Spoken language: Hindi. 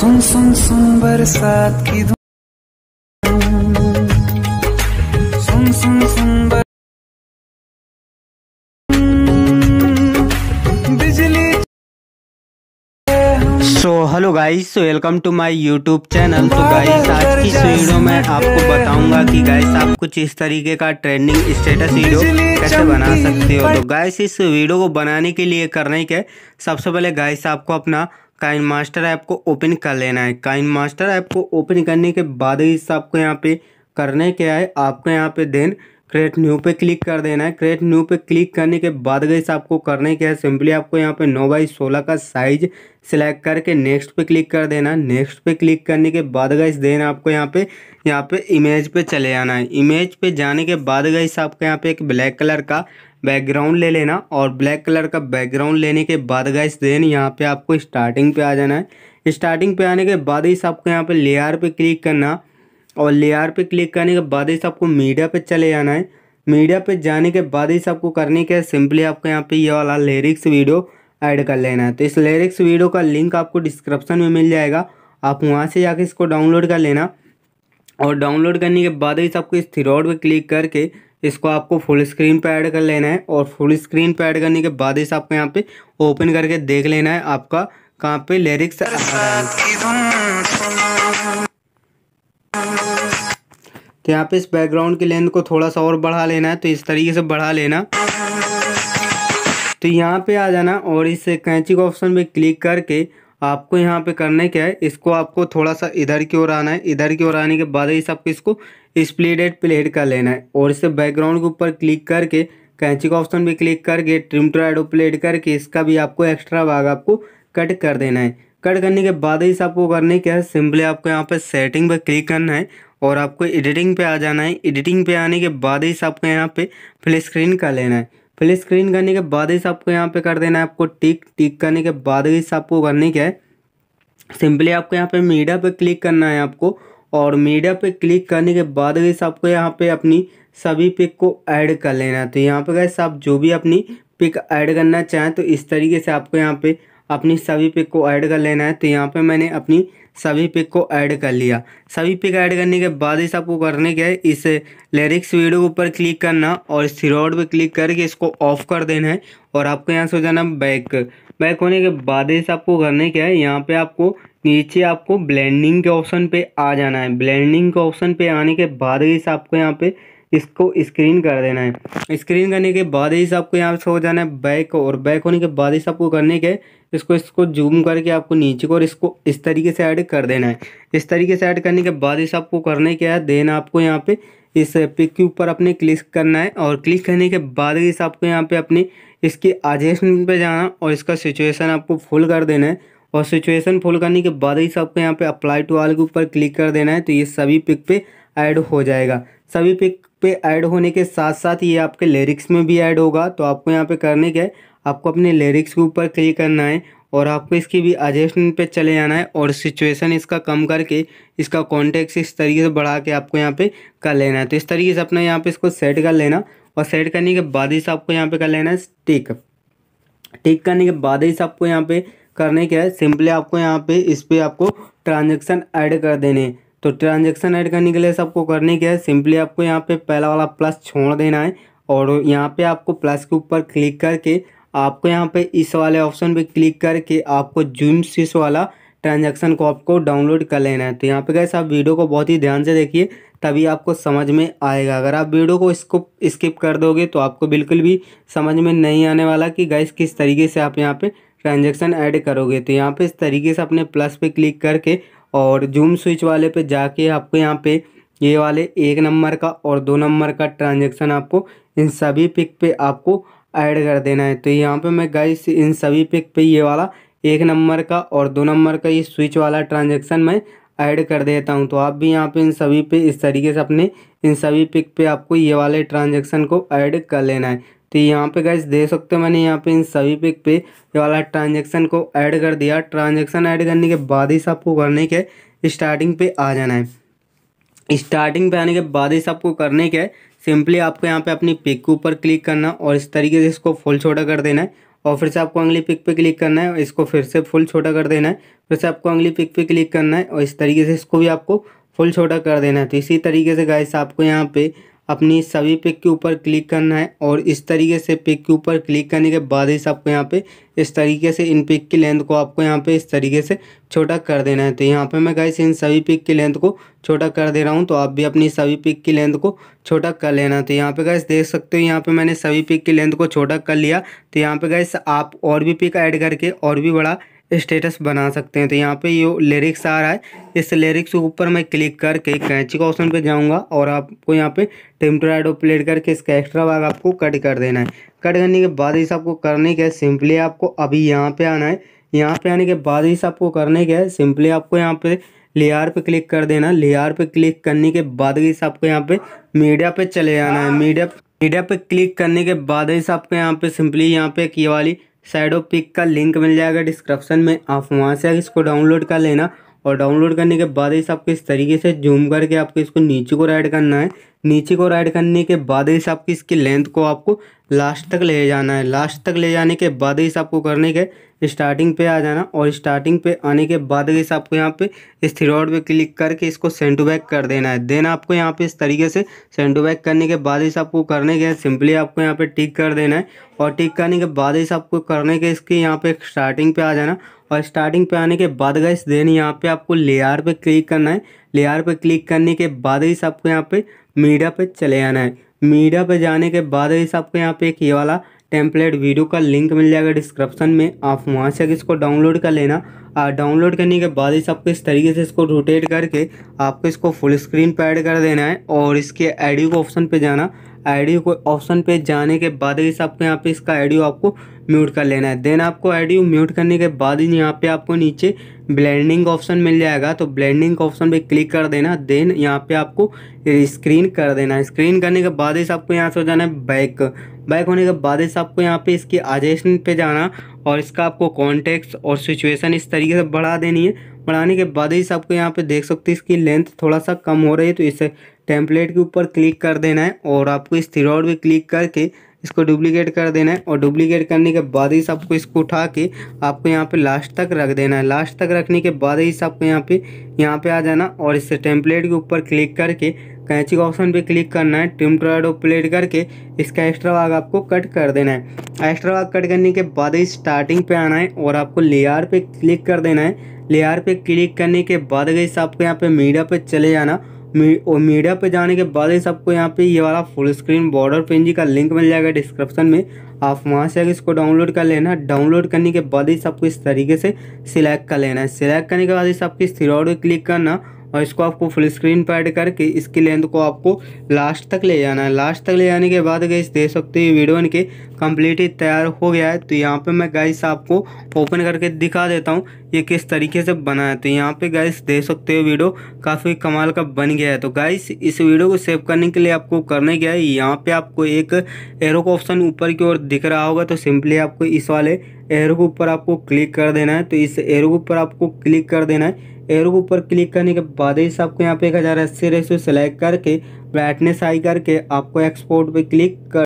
सुन सुन सुन बरसात की धुन सुन सुन सुन बर... so hello guys welcome to my YouTube channel तो गाइस आज की वीडियो में आपको बताऊंगा कि गाइस आप कुछ इस तरीके का ट्रेंडिंग स्टेटस वीडियो कैसे बना सकते हो तो गाइस इस वीडियो को बनाने के लिए करने के सबसे पहले गाइस आपको अपना काइन मास्टर ऐप को ओपन कर लेना है काइन मास्टर ऐप को ओपन करने के बाद ही आपको यहाँ पे करने क्या है आपको यहाँ पे देन क्रिएट न्यू पे क्लिक कर देना है क्रिएट न्यू पे क्लिक करने के बाद गई आपको करने क्या है सिंपली आपको यहाँ पे नौ बाई सोलह का साइज सिलेक्ट करके नेक्स्ट पे क्लिक कर देना है नेक्स्ट पे क्लिक करने के बाद गई देन आपको यहाँ पे यहाँ पे इमेज पे चले आना है इमेज पे जाने के बाद गई आपको यहाँ पे एक ब्लैक कलर का बैकग्राउंड ले लेना और ब्लैक कलर का बैकग्राउंड लेने के बाद गैस देन यहाँ पे आपको स्टार्टिंग पे आ जाना है स्टार्टिंग पे आने के बाद ही आपको यहाँ पे लेयर पे क्लिक करना और लेयर पे क्लिक करने के बाद ही आपको मीडिया पे चले जाना है मीडिया पे जाने के बाद ही आपको करने के सिंपली आपको यहाँ पर ये वाला लिरिक्स वीडियो ऐड कर लेना है तो इस लिरिक्स वीडियो का लिंक आपको डिस्क्रिप्शन में मिल जाएगा आप वहाँ से जाके इसको डाउनलोड कर लेना और डाउनलोड करने के बाद ही आपको इस थ्रोड पर क्लिक करके इसको आपको फुल स्क्रीन पे ऐड कर लेना है और फुल स्क्रीन पे ऐड करने के बाद इसे आपको यहाँ पे ओपन करके देख लेना है आपका कहाँ पे लिरिक्स तो यहाँ पे इस बैकग्राउंड की लेंथ को थोड़ा सा और बढ़ा लेना है तो इस तरीके से बढ़ा लेना तो यहाँ पे आ जाना और इस कैंची का ऑप्शन पे क्लिक करके आपको यहाँ पे करने क्या है इसको आपको थोड़ा सा इधर की ओर आना है इधर की ओर आने के बाद ही सबको इसको स्प्लिटेड प्लेट कर लेना है और इसे बैकग्राउंड के ऊपर क्लिक करके कैंची का ऑप्शन भी क्लिक करके ट्रिम टू एडो प्लेट करके इसका भी आपको एक्स्ट्रा भाग आपको कट कर देना है कट करने के बाद ही सबको करने क्या है सिंपली आपको यहाँ पर सेटिंग पर क्लिक करना है और आपको एडिटिंग पे आ जाना है एडिटिंग पे आने के बाद ही सबको यहाँ पे फुल स्क्रीन कर लेना है फिल स्क्रीन करने के बाद ही आपको यहाँ पे कर देना है आपको टिक टिक करने के बाद ही आपको करने के है सिंपली आपको यहाँ पे मीडिया पे क्लिक करना है आपको और मीडिया पे क्लिक करने के बाद ही आपको यहाँ पे अपनी सभी पिक को ऐड कर लेना है तो यहाँ पे गए आप जो भी अपनी पिक ऐड करना चाहें तो इस तरीके से आपको यहाँ पे अपनी सभी पिक को ऐड कर लेना है तो यहाँ पे मैंने अपनी सभी पिक को ऐड कर लिया सभी पिक ऐड करने के बाद इस आपको करने के इस लिरिक्स वीडियो के ऊपर क्लिक करना और इस थ्रोड पर क्लिक करके इसको ऑफ कर देना है और आपको यहाँ से हो जाना बैक बैक होने के बाद इस आपको करने के है यहाँ पे आपको नीचे आपको ब्लैंडिंग के ऑप्शन पे आ जाना है ब्लैंडिंग के ऑप्शन पर आने के बाद इस आपको यहाँ पे इसको स्क्रीन कर देना है स्क्रीन करने के बाद ही आपको यहाँ से हो जाना है बैक और बैक होने के बाद ही आपको करने के इसको इसको जूम करके आपको नीचे को और इसको इस तरीके से ऐड कर देना है इस तरीके से ऐड करने के बाद ही आपको करने क्या है देन आपको यहाँ पे इस पिक के ऊपर अपने क्लिक करना है और क्लिक करने के बाद ही आपको यहाँ पे अपने इसके एडजस्टमेंट पे जाना और इसका सिचुएशन आपको फुल कर देना है और सिचुएशन फुल करने के बाद ही आपको यहाँ पे अप्लाई टू ऑल के ऊपर क्लिक कर देना है तो ये सभी पिक पे ऐड हो जाएगा सभी पिक पे ऐड होने के साथ साथ ये आपके लिरिक्स में भी ऐड होगा तो आपको यहाँ पे करने के आपको अपने लिरिक्स के ऊपर क्लिक करना है और आपको इसकी भी एडजस्टमेंट पे चले जाना है और सिचुएशन इसका कम करके इसका कॉन्टेक्स इस तरीके से बढ़ा के आपको यहाँ पे कर लेना है तो इस तरीके से अपना यहाँ पे इसको सेट कर लेना और सेट करने के बाद ही आपको यहाँ पे कर लेना है टिक टिक करने के बाद ही आपको यहाँ पे करने के सिंपली आपको यहाँ पे इस पर आपको ट्रांजेक्शन ऐड कर देने हैं तो ट्रांजेक्शन ऐड करने के लिए सबको करने क्या है सिंपली आपको यहाँ पे पहला वाला प्लस छोड़ देना है और यहाँ पे आपको प्लस के ऊपर क्लिक करके आपको यहाँ पे इस वाले ऑप्शन पे क्लिक करके आपको जूम सिस वाला ट्रांजेक्शन को आपको डाउनलोड कर लेना है तो यहाँ पे कैसे आप वीडियो को बहुत ही ध्यान से देखिए तभी आपको समझ में आएगा अगर आप वीडियो को इसको स्किप कर दोगे तो आपको बिल्कुल भी समझ में नहीं आने वाला कि गैस किस तरीके से आप यहाँ पे ट्रांजेक्शन ऐड करोगे तो यहाँ पे इस तरीके से अपने प्लस पे क्लिक करके और जूम स्विच वाले पे जाके आपको यहाँ पे ये वाले एक नंबर का और दो नंबर का ट्रांजेक्शन आपको इन सभी पिक पे आपको ऐड कर देना है तो यहाँ पे मैं गाइस इन सभी पिक पे ये वाला एक नंबर का और दो नंबर का ये स्विच वाला ट्रांजेक्शन मैं ऐड कर देता हूँ तो आप भी यहाँ पे इन सभी पे इस तरीके से अपने इन सभी पिक पे आपको ये वाले ट्रांजेक्शन को ऐड कर लेना है तो यहाँ पे गैस दे सकते हो मैंने यहाँ पे इन सभी पिक पे ये वाला ट्रांजेक्शन को ऐड कर दिया ट्रांजेक्शन ऐड करने के बाद ही सबको करने के स्टार्टिंग पे आ जाना है स्टार्टिंग पे आने के बाद ही सबको करने के सिंपली आपको यहाँ पे अपनी पिक के ऊपर क्लिक करना और इस तरीके से इसको फुल छोटा कर देना है और फिर से आपको अंगली पिक पे क्लिक करना है इसको फिर से फुल छोटा कर देना है फिर से आपको अंगली पिक पे क्लिक करना है और इस तरीके से इसको भी आपको फुल छोटा कर देना है तो इसी तरीके से गाइस आपको यहाँ पे अपनी सभी पिक के ऊपर क्लिक करना है और इस तरीके से पिक के ऊपर क्लिक करने के बाद ही आपको यहाँ पे इस तरीके से इन पिक की लेंथ को आपको यहाँ पे इस तरीके से छोटा कर देना है तो यहाँ पे मैं गाइस इन सभी पिक की लेंथ को छोटा कर दे रहा हूँ तो आप भी अपनी सभी पिक की लेंथ को छोटा कर लेना तो यहाँ पे गाइस देख सकते हो यहाँ पे मैंने सभी पिक की लेंथ को छोटा कर लिया तो यहाँ पे गाइस आप और भी पिक ऐड करके और भी बड़ा स्टेटस बना सकते हैं तो यहाँ पे ये लिरिक्स आ रहा है इस लिरिक्स के ऊपर मैं क्लिक करके कैंची का ऑप्शन पे जाऊँगा और आपको यहाँ पे टेम्पराइडो प्लेट करके इसका एक्स्ट्रा भाग आपको कट कर देना है कट करने के बाद इस आपको करने के सिंपली आपको अभी यहाँ पे आना है यहाँ पे आने के बाद इस आपको करने के सिंपली आपको यहाँ पे लेआर पे क्लिक कर देना लेआर पे क्लिक करने के बाद इस आपको यहाँ पे मीडिया पे चले जाना है मीडिया मीडिया पे क्लिक करने के बाद इस आपको यहाँ पे सिंपली यहाँ पे की वाली साइडो पिक का लिंक मिल जाएगा डिस्क्रिप्शन में आप वहाँ से इसको डाउनलोड कर लेना और डाउनलोड करने के बाद इस आपको इस तरीके से जूम करके आपको इसको नीचे को राइड करना है नीचे को राइड करने के बाद ही आपकी इसकी लेंथ को आपको लास्ट तक ले जाना है लास्ट तक ले जाने के बाद ही आपको करने के स्टार्टिंग पे आ जाना और स्टार्टिंग पे आने के बाद ही आपको यहाँ पे इस थ्रोड पे क्लिक करके इसको सेंटू बैक कर देना है देन आपको यहाँ पे इस तरीके से सेंटू बैक करने के बाद ही आपको करने के सिंपली आपको यहाँ पे टिक कर देना है और टिक करने के बाद ही आपको करने के इसके यहाँ पे स्टार्टिंग पे आ जाना और स्टार्टिंग पे आने के बाद गए देन यहाँ पे आपको लेयर पे क्लिक करना है लेयर पर क्लिक करने के बाद ही सबको यहाँ पे मीडिया पे चले आना है मीडिया पे जाने के बाद ही सबको यहाँ पे एक ये वाला टेम्पलेट वीडियो का लिंक मिल जाएगा डिस्क्रिप्शन में आप वहाँ से इसको डाउनलोड कर लेना और डाउनलोड करने के बाद ही सबको इस तरीके से इसको रोटेट करके आपको इसको फुल स्क्रीन पर ऐड कर देना है और इसके एडियो ऑप्शन पर जाना आईडी को ऑप्शन पे जाने के बाद ही आपको यहाँ पे इसका आईडी आपको म्यूट कर लेना है देन आपको आईडी म्यूट करने के बाद ही यहाँ पे आपको नीचे ब्लेंडिंग ऑप्शन मिल जाएगा तो ब्लेंडिंग ऑप्शन पे क्लिक कर देना देन यहाँ पे आपको स्क्रीन कर देना स्क्रीन करने के बाद ही आपको यहाँ से हो जाना है बैक बैक होने के बाद ही आपको यहाँ पे इसकी आजेशन पे जाना और इसका आपको कॉन्टेक्ट और सिचुएसन इस तरीके से बढ़ा देनी है बढ़ाने के बाद ही आपको यहाँ पे देख सकते हैं इसकी लेंथ थोड़ा सा कम हो रही है तो इसे टेम्पलेट के ऊपर क्लिक कर देना है और आपको इस थ्रोड पर क्लिक करके इसको डुप्लीकेट कर देना है और डुप्लीकेट करने के बाद ही आपको इसको उठा के आपको यहाँ पे लास्ट तक रख देना है लास्ट तक रखने के बाद ही आपको यहाँ पे यहाँ पे आ जाना और इसे टेम्पलेट के ऊपर क्लिक करके कैंची का ऑप्शन पे क्लिक करना है ट्रिम ट्राडो प्लेट करके इसका एक्स्ट्रा भाग आपको कट कर देना है एक्स्ट्रा भाग कट करने के बाद ही स्टार्टिंग पे आना है और आपको लेयर पे क्लिक कर देना है लेयर पे क्लिक करने के बाद गई आपको यहाँ पे मीडिया पे चले जाना और मीडिया पे जाने के बाद ही सबको यहाँ पे ये वाला फुल स्क्रीन बॉर्डर पेन का लिंक मिल जाएगा डिस्क्रिप्शन में आप वहाँ से अगर इसको डाउनलोड कर लेना डाउनलोड करने के बाद ही सबको इस तरीके से सिलेक्ट कर लेना है सिलेक्ट करने के बाद ही सबकी थ्रोड क्लिक करना और इसको आपको फुल स्क्रीन पर ऐड करके इसकी लेंथ को आपको लास्ट तक ले जाना है लास्ट तक ले जाने के बाद गैस दे सकते हो वीडियो इनके कम्प्लीटली तैयार हो गया है तो यहाँ पर मैं गैस आपको ओपन करके दिखा देता हूँ ये किस तरीके से बना है तो यहाँ पे गाइस दे सकते हो वीडियो काफ़ी कमाल का बन गया है तो गाइस इस वीडियो को सेव करने के लिए आपको करने क्या है यहाँ पे आपको एक एरो का ऑप्शन ऊपर की ओर दिख रहा होगा तो सिंपली आपको इस वाले एरो के ऊपर आपको क्लिक कर देना है तो इस एरो के ऊपर आपको क्लिक कर देना है एरो ऊपर क्लिक करने के बाद ही आपको यहाँ पे एक हज़ार अस्सी रेसो सेलेक्ट करके ब्राइटनेस आई करके आपको एक्सपोर्ट पे क्लिक कर